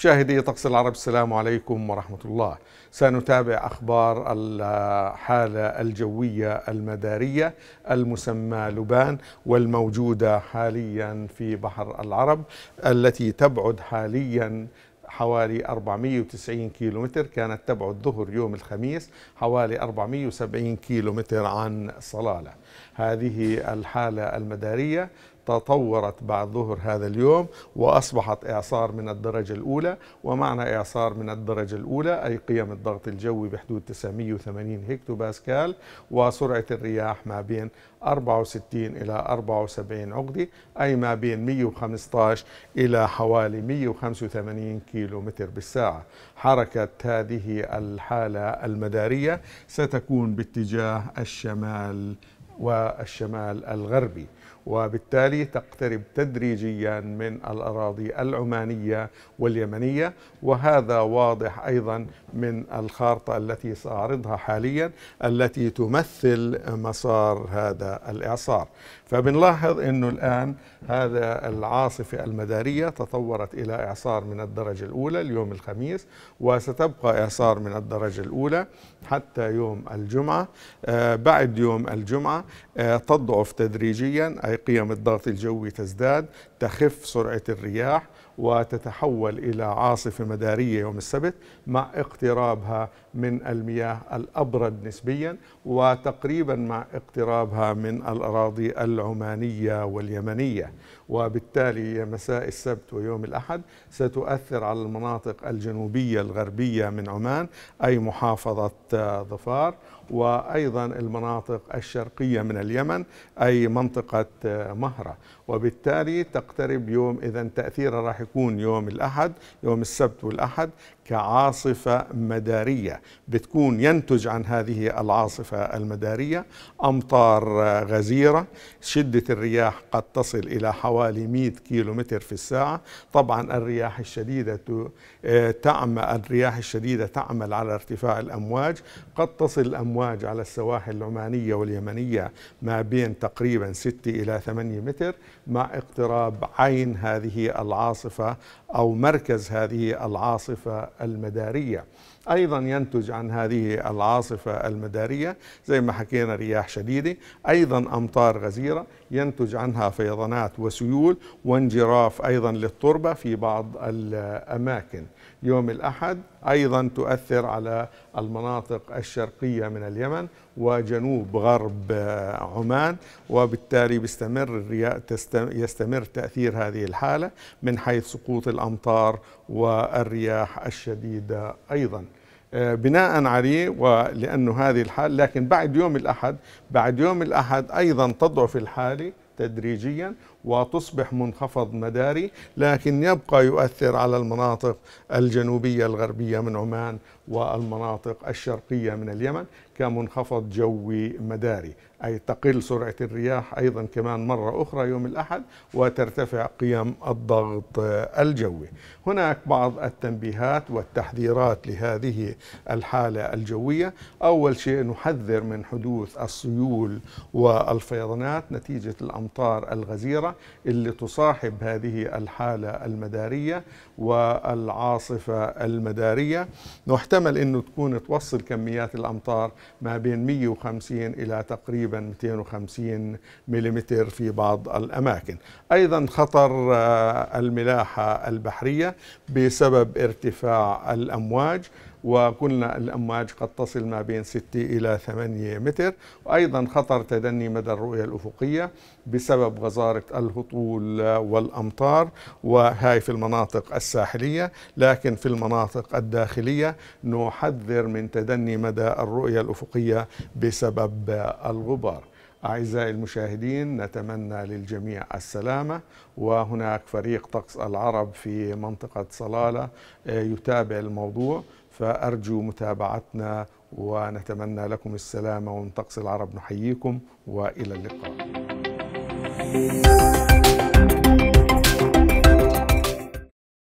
مشاهدي طقس العرب السلام عليكم ورحمة الله سنتابع أخبار الحالة الجوية المدارية المسمى لبان والموجودة حاليا في بحر العرب التي تبعد حاليا حوالي 490 كيلومتر كانت تبعد ظهر يوم الخميس حوالي 470 كيلومتر عن صلالة هذه الحالة المدارية تطورت بعد ظهر هذا اليوم وأصبحت إعصار من الدرجة الأولى ومعنى إعصار من الدرجة الأولى أي قيم الضغط الجوي بحدود 980 هكتو باسكال وسرعة الرياح ما بين 64 إلى 74 عقدة أي ما بين 115 إلى حوالي 185 كيلو متر بالساعة حركة هذه الحالة المدارية ستكون باتجاه الشمال والشمال الغربي وبالتالي تقترب تدريجيا من الاراضي العمانيه واليمنيه وهذا واضح ايضا من الخارطه التي ساعرضها حاليا التي تمثل مسار هذا الاعصار فبنلاحظ انه الان هذا العاصفه المداريه تطورت الى اعصار من الدرجه الاولى اليوم الخميس وستبقى اعصار من الدرجه الاولى حتى يوم الجمعه آه، بعد يوم الجمعه آه، تضعف تدريجيا أي قيم الضغط الجوي تزداد تخف سرعة الرياح وتتحول إلى عاصفة مدارية يوم السبت مع اقترابها من المياه الأبرد نسبيا وتقريبا مع اقترابها من الأراضي العمانية واليمنية وبالتالي مساء السبت ويوم الأحد ستؤثر على المناطق الجنوبية الغربية من عمان أي محافظة ظفار وأيضا المناطق الشرقية من اليمن أي منطقة مهرة وبالتالي تقترب يوم إذا تأثيرها راح يكون تكون يوم الأحد يوم السبت والأحد كعاصفة مدارية بتكون ينتج عن هذه العاصفة المدارية أمطار غزيرة شدة الرياح قد تصل إلى حوالي 100 متر في الساعة طبعا الرياح الشديدة آه، تعمل الرياح الشديدة تعمل على ارتفاع الأمواج قد تصل الأمواج على السواحل العمانية واليمنية ما بين تقريبا 6 إلى 8 متر مع اقتراب عين هذه العاصفة العاصفة أو مركز هذه العاصفة المدارية أيضا ينتج عن هذه العاصفة المدارية زي ما حكينا رياح شديدة أيضا أمطار غزيرة ينتج عنها فيضانات وسيول وانجراف أيضا للتربة في بعض الأماكن يوم الأحد أيضا تؤثر على المناطق الشرقية من اليمن وجنوب غرب عمان وبالتالي بيستمر يستمر تأثير هذه الحالة من حيث حيث سقوط الأمطار والرياح الشديدة أيضاً آه، بناء عليه ولأنه هذه الحال لكن بعد يوم الأحد بعد يوم الأحد أيضا تضعف الحالة تدريجيا وتصبح منخفض مداري لكن يبقى يؤثر على المناطق الجنوبية الغربية من عمان والمناطق الشرقية من اليمن كمنخفض جوي مداري أي تقل سرعة الرياح أيضا كمان مرة أخرى يوم الأحد وترتفع قيم الضغط الجوي هناك بعض التنبيهات والتحذيرات لهذه الحالة الجوية أول شيء نحذر من حدوث السيول والفيضانات نتيجة الأمطار الغزيرة اللي تصاحب هذه الحالة المدارية والعاصفة المدارية محتمل أنه تكون توصل كميات الأمطار ما بين 150 إلى تقريبا 250 ملم في بعض الأماكن أيضا خطر آه، الملاحة البحرية بسبب ارتفاع الأمواج وقلنا الأمواج قد تصل ما بين 6 إلى 8 متر وأيضا خطر تدني مدى الرؤية الأفقية بسبب غزارة الهطول والأمطار وهي في المناطق الساحلية لكن في المناطق الداخلية نحذر من تدني مدى الرؤية الأفقية بسبب الغبار أعزائي المشاهدين نتمنى للجميع السلامة وهناك فريق طقس العرب في منطقة صلالة آه، يتابع الموضوع فأرجو متابعتنا ونتمنى لكم السلامة ومن طقس العرب نحييكم وإلى اللقاء